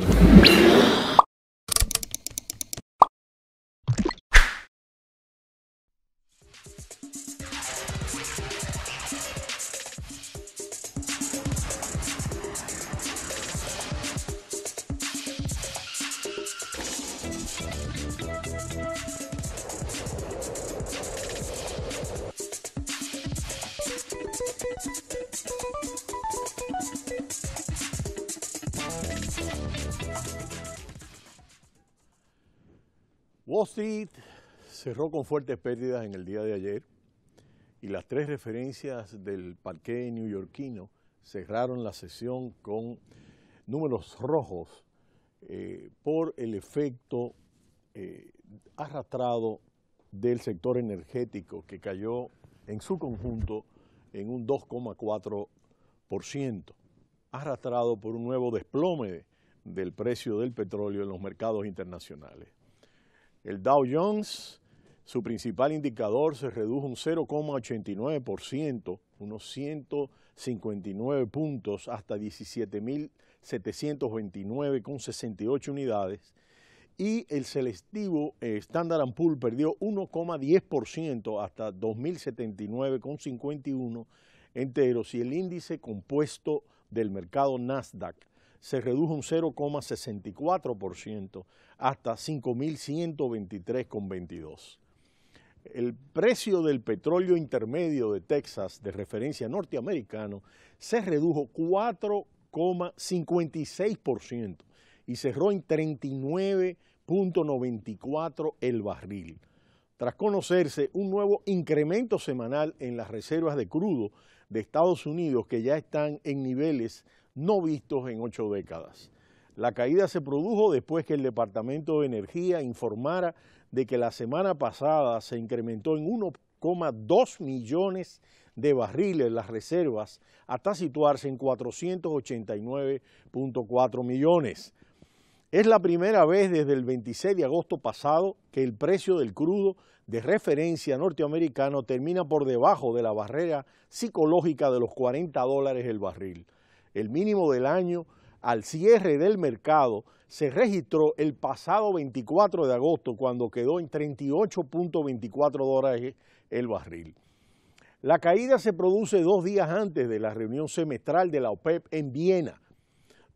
Música Wall Street cerró con fuertes pérdidas en el día de ayer y las tres referencias del parque neoyorquino cerraron la sesión con números rojos eh, por el efecto eh, arrastrado del sector energético que cayó en su conjunto en un 2,4%, arrastrado por un nuevo desplome del precio del petróleo en los mercados internacionales. El Dow Jones, su principal indicador, se redujo un 0,89%, unos 159 puntos hasta con 68 unidades. Y el selectivo eh, Standard Poor's perdió 1,10% hasta 2.079,51 enteros y el índice compuesto del mercado Nasdaq se redujo un 0,64% hasta 5.123,22. El precio del petróleo intermedio de Texas de referencia norteamericano se redujo 4,56% y cerró en 39.94 el barril. Tras conocerse un nuevo incremento semanal en las reservas de crudo de Estados Unidos que ya están en niveles no vistos en ocho décadas. La caída se produjo después que el Departamento de Energía informara de que la semana pasada se incrementó en 1,2 millones de barriles las reservas hasta situarse en 489.4 millones. Es la primera vez desde el 26 de agosto pasado que el precio del crudo de referencia norteamericano termina por debajo de la barrera psicológica de los 40 dólares el barril. El mínimo del año al cierre del mercado se registró el pasado 24 de agosto cuando quedó en 38.24 dólares el barril. La caída se produce dos días antes de la reunión semestral de la OPEP en Viena,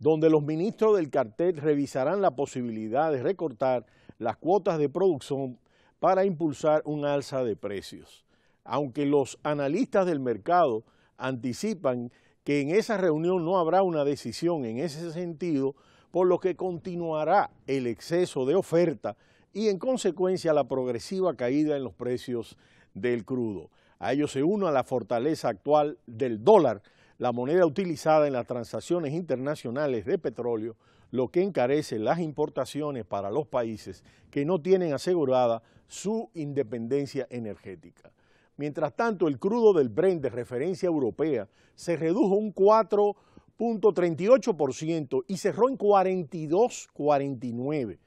donde los ministros del cartel revisarán la posibilidad de recortar las cuotas de producción para impulsar un alza de precios. Aunque los analistas del mercado anticipan que en esa reunión no habrá una decisión en ese sentido, por lo que continuará el exceso de oferta y en consecuencia la progresiva caída en los precios del crudo. A ello se une la fortaleza actual del dólar, la moneda utilizada en las transacciones internacionales de petróleo, lo que encarece las importaciones para los países que no tienen asegurada su independencia energética. Mientras tanto, el crudo del Brent de referencia europea se redujo un 4.38% y cerró en 42.49.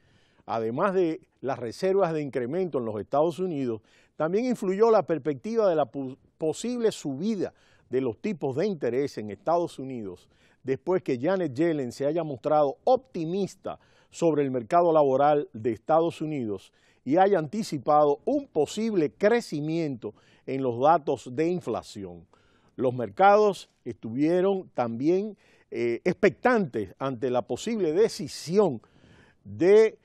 Además de las reservas de incremento en los Estados Unidos, también influyó la perspectiva de la posible subida de los tipos de interés en Estados Unidos después que Janet Yellen se haya mostrado optimista sobre el mercado laboral de Estados Unidos y haya anticipado un posible crecimiento en los datos de inflación. Los mercados estuvieron también eh, expectantes ante la posible decisión de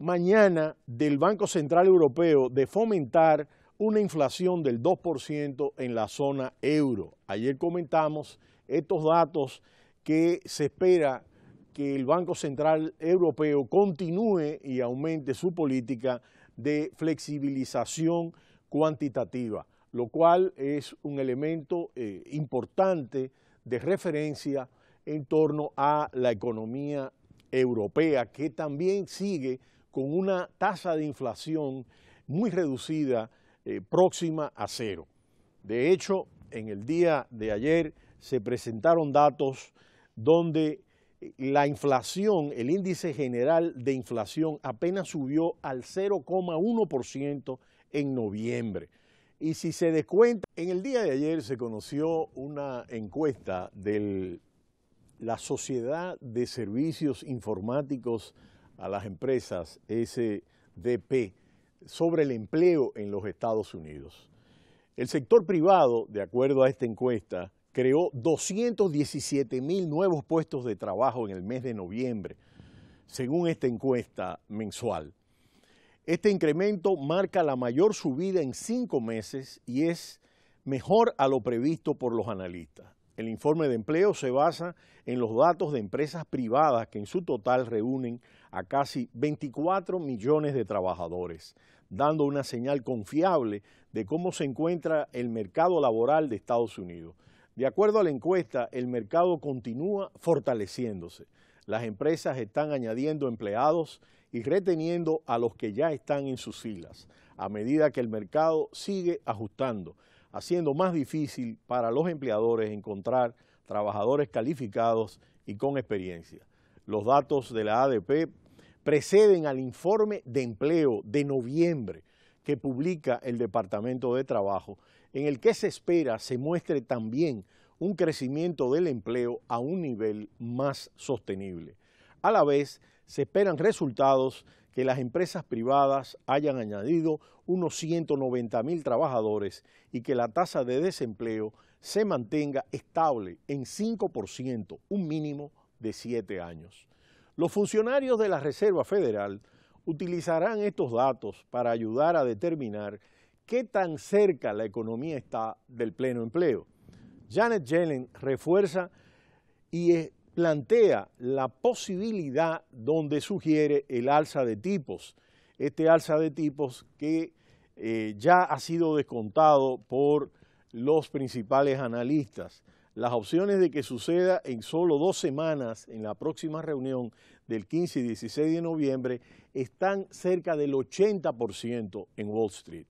mañana del Banco Central Europeo de fomentar una inflación del 2% en la zona euro. Ayer comentamos estos datos que se espera que el Banco Central Europeo continúe y aumente su política de flexibilización cuantitativa, lo cual es un elemento eh, importante de referencia en torno a la economía europea, que también sigue con una tasa de inflación muy reducida eh, próxima a cero. De hecho, en el día de ayer se presentaron datos donde eh, la inflación, el índice general de inflación apenas subió al 0,1% en noviembre. Y si se descuenta, en el día de ayer se conoció una encuesta de la Sociedad de Servicios Informáticos a las Empresas, SDP, sobre el empleo en los Estados Unidos. El sector privado, de acuerdo a esta encuesta, creó 217 mil nuevos puestos de trabajo en el mes de noviembre, según esta encuesta mensual. Este incremento marca la mayor subida en cinco meses y es mejor a lo previsto por los analistas. El informe de empleo se basa en los datos de empresas privadas que en su total reúnen a casi 24 millones de trabajadores, dando una señal confiable de cómo se encuentra el mercado laboral de Estados Unidos. De acuerdo a la encuesta, el mercado continúa fortaleciéndose. Las empresas están añadiendo empleados y reteniendo a los que ya están en sus filas, a medida que el mercado sigue ajustando, haciendo más difícil para los empleadores encontrar trabajadores calificados y con experiencia. Los datos de la ADP preceden al informe de empleo de noviembre que publica el Departamento de Trabajo, en el que se espera se muestre también un crecimiento del empleo a un nivel más sostenible. A la vez, se esperan resultados que las empresas privadas hayan añadido unos 190 mil trabajadores y que la tasa de desempleo se mantenga estable en 5%, un mínimo de 7 años. Los funcionarios de la Reserva Federal utilizarán estos datos para ayudar a determinar qué tan cerca la economía está del pleno empleo. Janet Yellen refuerza y plantea la posibilidad donde sugiere el alza de tipos, este alza de tipos que eh, ya ha sido descontado por los principales analistas las opciones de que suceda en solo dos semanas, en la próxima reunión del 15 y 16 de noviembre, están cerca del 80% en Wall Street.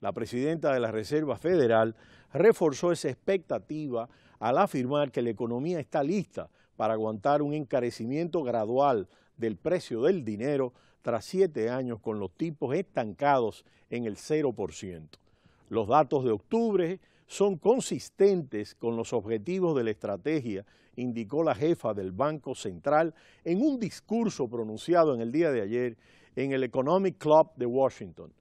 La presidenta de la Reserva Federal reforzó esa expectativa al afirmar que la economía está lista para aguantar un encarecimiento gradual del precio del dinero tras siete años con los tipos estancados en el 0%. Los datos de octubre son consistentes con los objetivos de la estrategia, indicó la jefa del Banco Central en un discurso pronunciado en el día de ayer en el Economic Club de Washington.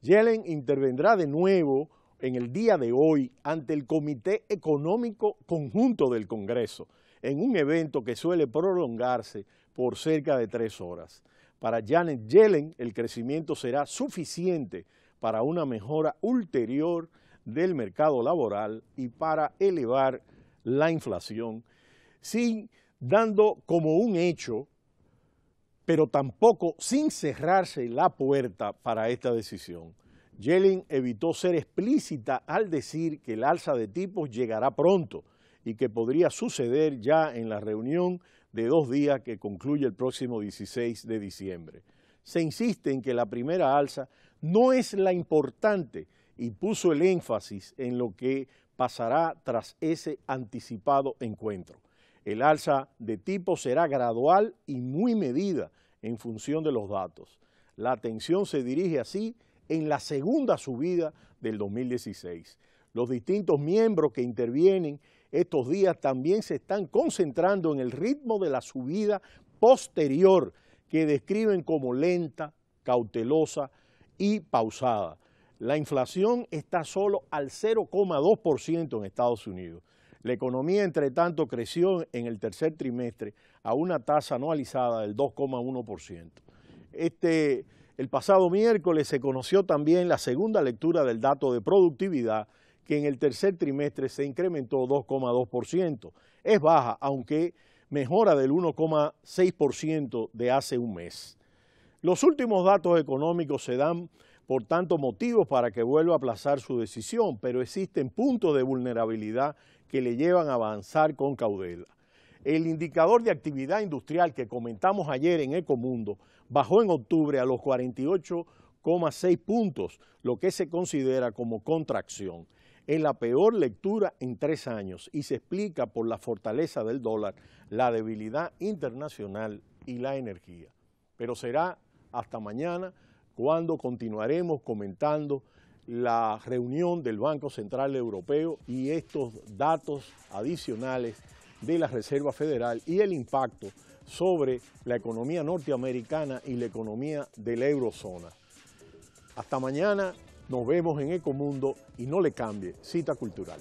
Yellen intervendrá de nuevo en el día de hoy ante el Comité Económico Conjunto del Congreso, en un evento que suele prolongarse por cerca de tres horas. Para Janet Yellen, el crecimiento será suficiente para una mejora ulterior del mercado laboral y para elevar la inflación, sin dando como un hecho, pero tampoco sin cerrarse la puerta para esta decisión. Yellen evitó ser explícita al decir que el alza de tipos llegará pronto y que podría suceder ya en la reunión de dos días que concluye el próximo 16 de diciembre. Se insiste en que la primera alza no es la importante, y puso el énfasis en lo que pasará tras ese anticipado encuentro. El alza de tipo será gradual y muy medida en función de los datos. La atención se dirige así en la segunda subida del 2016. Los distintos miembros que intervienen estos días también se están concentrando en el ritmo de la subida posterior que describen como lenta, cautelosa y pausada. La inflación está solo al 0,2% en Estados Unidos. La economía, entre tanto, creció en el tercer trimestre a una tasa anualizada del 2,1%. Este, el pasado miércoles se conoció también la segunda lectura del dato de productividad, que en el tercer trimestre se incrementó 2,2%. Es baja, aunque mejora del 1,6% de hace un mes. Los últimos datos económicos se dan por tanto motivos para que vuelva a aplazar su decisión, pero existen puntos de vulnerabilidad que le llevan a avanzar con caudela. El indicador de actividad industrial que comentamos ayer en Ecomundo bajó en octubre a los 48,6 puntos, lo que se considera como contracción. Es la peor lectura en tres años y se explica por la fortaleza del dólar, la debilidad internacional y la energía. Pero será hasta mañana cuando continuaremos comentando la reunión del Banco Central Europeo y estos datos adicionales de la Reserva Federal y el impacto sobre la economía norteamericana y la economía de la eurozona. Hasta mañana, nos vemos en Ecomundo y no le cambie, cita cultural.